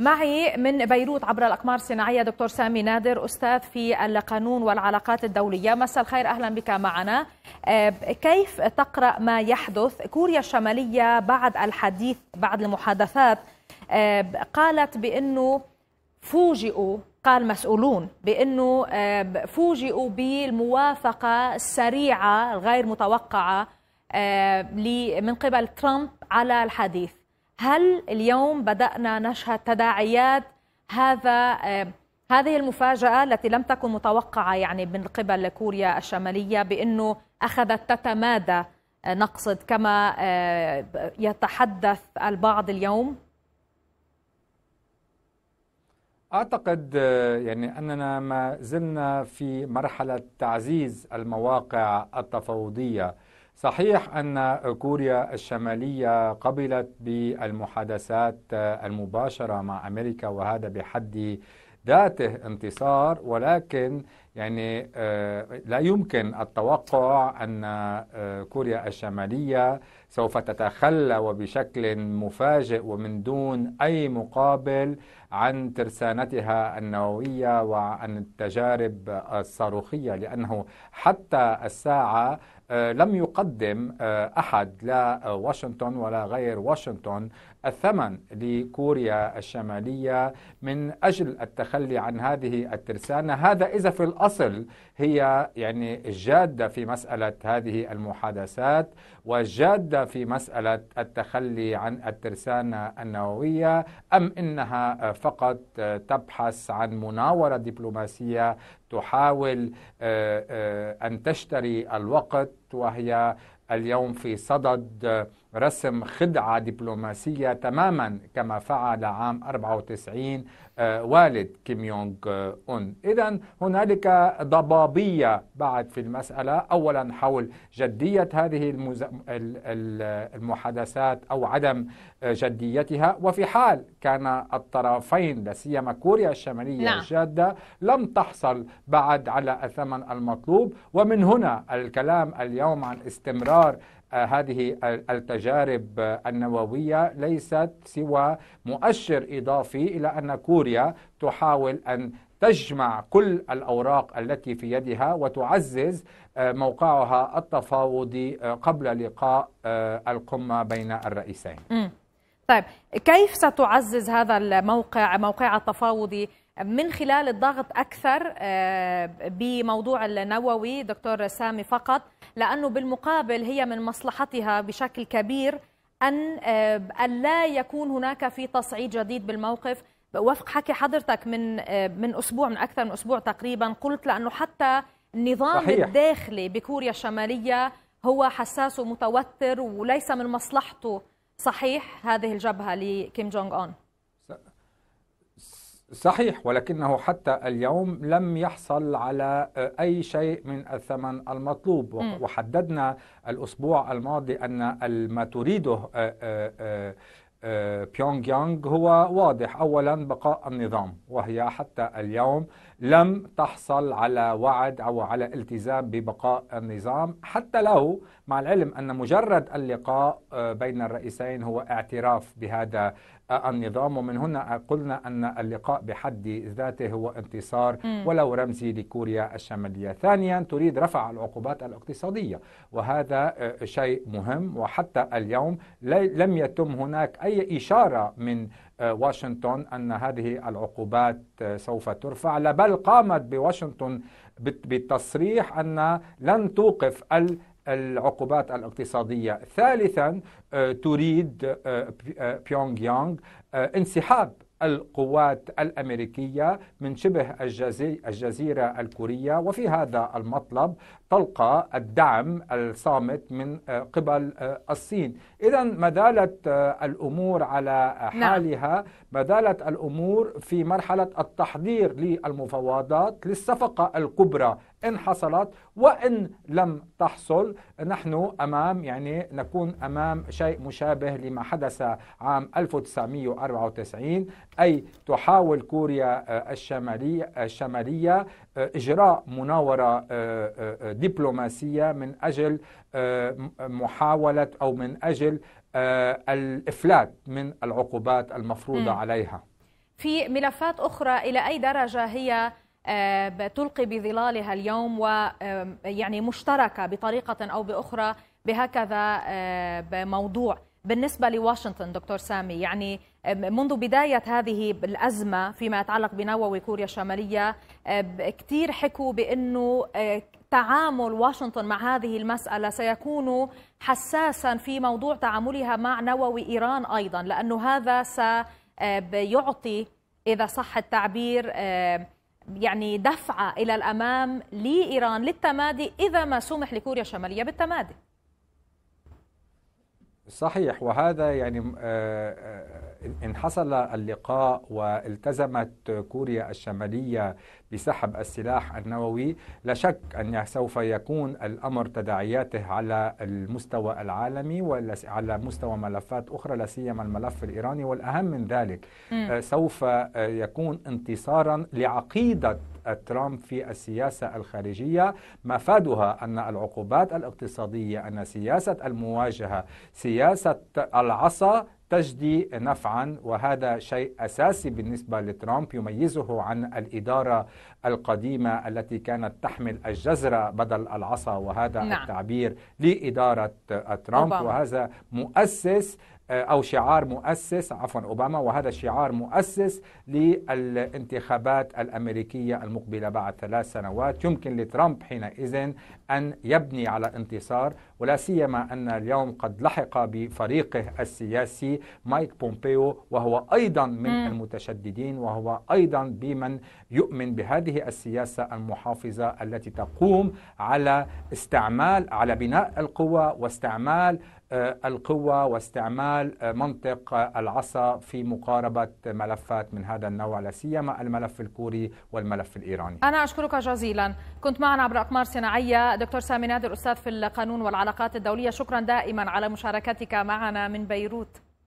معي من بيروت عبر الأقمار الصناعية دكتور سامي نادر أستاذ في القانون والعلاقات الدولية مساء الخير أهلا بك معنا آه، كيف تقرأ ما يحدث كوريا الشمالية بعد الحديث بعد المحادثات آه، قالت بأنه فوجئوا قال مسؤولون بأنه آه، فوجئوا بالموافقة السريعة الغير متوقعة من قبل ترامب على الحديث هل اليوم بدأنا نشهد تداعيات هذا هذه المفاجأة التي لم تكن متوقعة يعني من قبل كوريا الشمالية بأنه أخذت تتمادى آه، نقصد كما آه، يتحدث البعض اليوم؟ اعتقد آه، يعني اننا ما زلنا في مرحله تعزيز المواقع التفاوضيه صحيح أن كوريا الشمالية قبلت بالمحادثات المباشرة مع أمريكا وهذا بحد ذاته انتصار ولكن يعني آه، لا يمكن التوقع أن آه، كوريا الشمالية سوف تتخلى وبشكل مفاجئ ومن دون أي مقابل عن ترسانتها النووية وعن التجارب الصاروخية لأنه حتى الساعة آه، لم يقدم احد لا واشنطن ولا غير واشنطن الثمن لكوريا الشماليه من اجل التخلي عن هذه الترسانه هذا اذا في الارض الأصل هي يعني الجادة في مسألة هذه المحادثات والجادة في مسألة التخلي عن الترسانة النووية أم إنها فقط تبحث عن مناورة دبلوماسية تحاول آه، آه، أن تشتري الوقت وهي اليوم في صدد رسم خدعة دبلوماسية تماما كما فعل عام 94 آه، والد كيم يونغ أون إذا هنالك ضبابية بعد في المسألة أولا حول جدية هذه المحادثات أو عدم آه، جديتها وفي حال كان الطرفين لا سيما كوريا الشمالية نعم. الجادة لم تحصل بعد على الثمن المطلوب ومن هنا الكلام اليوم عن استمرار هذه التجارب النووية ليست سوى مؤشر إضافي إلى أن كوريا تحاول أن تجمع كل الأوراق التي في يدها وتعزز آه، موقعها التفاوضي آه، قبل لقاء آه، القمة بين الرئيسين طيب كيف ستعزز هذا الموقع موقع التفاوضي من خلال الضغط أكثر آه، بموضوع النووي دكتور سامي فقط لأنه بالمقابل هي من مصلحتها بشكل كبير أن ألا آه، يكون هناك في تصعيد جديد بالموقف وفق حكي حضرتك من آه، من أسبوع من أكثر من أسبوع تقريبا قلت لأنه حتى النظام صحيح. الداخلي بكوريا الشمالية هو حساس ومتوتر وليس من مصلحته صحيح هذه الجبهة لكيم جونغ أون صحيح ولكنه حتى اليوم لم يحصل على آه، أي شيء من الثمن المطلوب وحددنا الأسبوع الماضي أن ما تريده آه، آه، بيونغ يانغ هو واضح أولا بقاء النظام وهي حتى اليوم لم تحصل على وعد أو على التزام ببقاء النظام حتى له مع العلم أن مجرد اللقاء آه، بين الرئيسين هو اعتراف بهذا آه، النظام ومن هنا قلنا أن اللقاء بحد ذاته هو انتصار ولو رمزي لكوريا الشمالية ثانيا تريد رفع العقوبات الاقتصادية وهذا آه، شيء مهم وحتى اليوم لم يتم هناك أي إشارة من آه، واشنطن أن هذه العقوبات آه، سوف ترفع بل قامت بواشنطن بالتصريح أن لن توقف العقوبات الاقتصادية ثالثا آه، تريد بيونغ يانغ انسحاب القوات الامريكيه من شبه الجزيره الكوريه وفي هذا المطلب تلقى الدعم الصامت من آه، قبل آه، الصين اذا ما زالت آه، الامور على نعم. حالها ما زالت الامور في مرحله التحضير للمفاوضات للصفقه الكبرى إن حصلت وإن لم تحصل نحن أمام يعني نكون أمام شيء مشابه لما حدث عام 1994 أي تحاول كوريا آه، الشمالية, آه، الشمالية آه، إجراء مناورة دبلوماسية من أجل محاولة أو من أجل الإفلات من العقوبات المفروضة م. عليها في ملفات أخرى إلى أي درجة هي آه، تلقي بظلالها اليوم ويعني آه، مشتركه بطريقه او باخرى بهكذا آه، موضوع بالنسبه لواشنطن دكتور سامي يعني منذ بدايه هذه الازمه فيما يتعلق بنووي كوريا الشماليه كثير حكوا بانه تعامل واشنطن مع هذه المسألة سيكون حساسا في موضوع تعاملها مع نووي إيران أيضا لأنه هذا سيعطي إذا صح التعبير يعني دفعة إلى الأمام لإيران للتمادي إذا ما سمح لكوريا الشمالية بالتمادي صحيح وهذا يعني آه، آه، ان حصل اللقاء والتزمت كوريا الشماليه بسحب السلاح النووي لا شك أن سوف يكون الأمر تداعياته على المستوى العالمي وعلى مستوى ملفات أخرى لا سيما الملف الإيراني والأهم من ذلك م. آه، سوف آه، يكون انتصارا لعقيدة ترامب في السياسة الخارجية مفادها أن العقوبات الاقتصادية أن سياسة المواجهة سياسة العصا تجدي نفعا وهذا شيء اساسي بالنسبه لترامب يميزه عن الاداره القديمه التي كانت تحمل الجزره بدل العصا وهذا نعم. التعبير لاداره ترامب أوباما. وهذا مؤسس آه، أو شعار مؤسس عفوا أوباما وهذا الشعار مؤسس للانتخابات الأمريكية المقبلة بعد ثلاث سنوات يمكن لترامب حينئذ أن يبني على انتصار ولا سيما أن اليوم قد لحق بفريقه السياسي مايك بومبيو وهو أيضا من م. المتشددين وهو أيضا بمن يؤمن بهذه السياسة المحافظة التي تقوم على استعمال على بناء القوى واستعمال آه، القوة واستعمال آه، منطق آه، العصا في مقاربة ملفات من هذا النوع لا سيما الملف الكوري والملف الإيراني أنا أشكرك جزيلا كنت معنا عبر أقمار صناعية دكتور سامي نادر أستاذ في القانون والعلاقات الدولية شكرا دائما على مشاركتك معنا من بيروت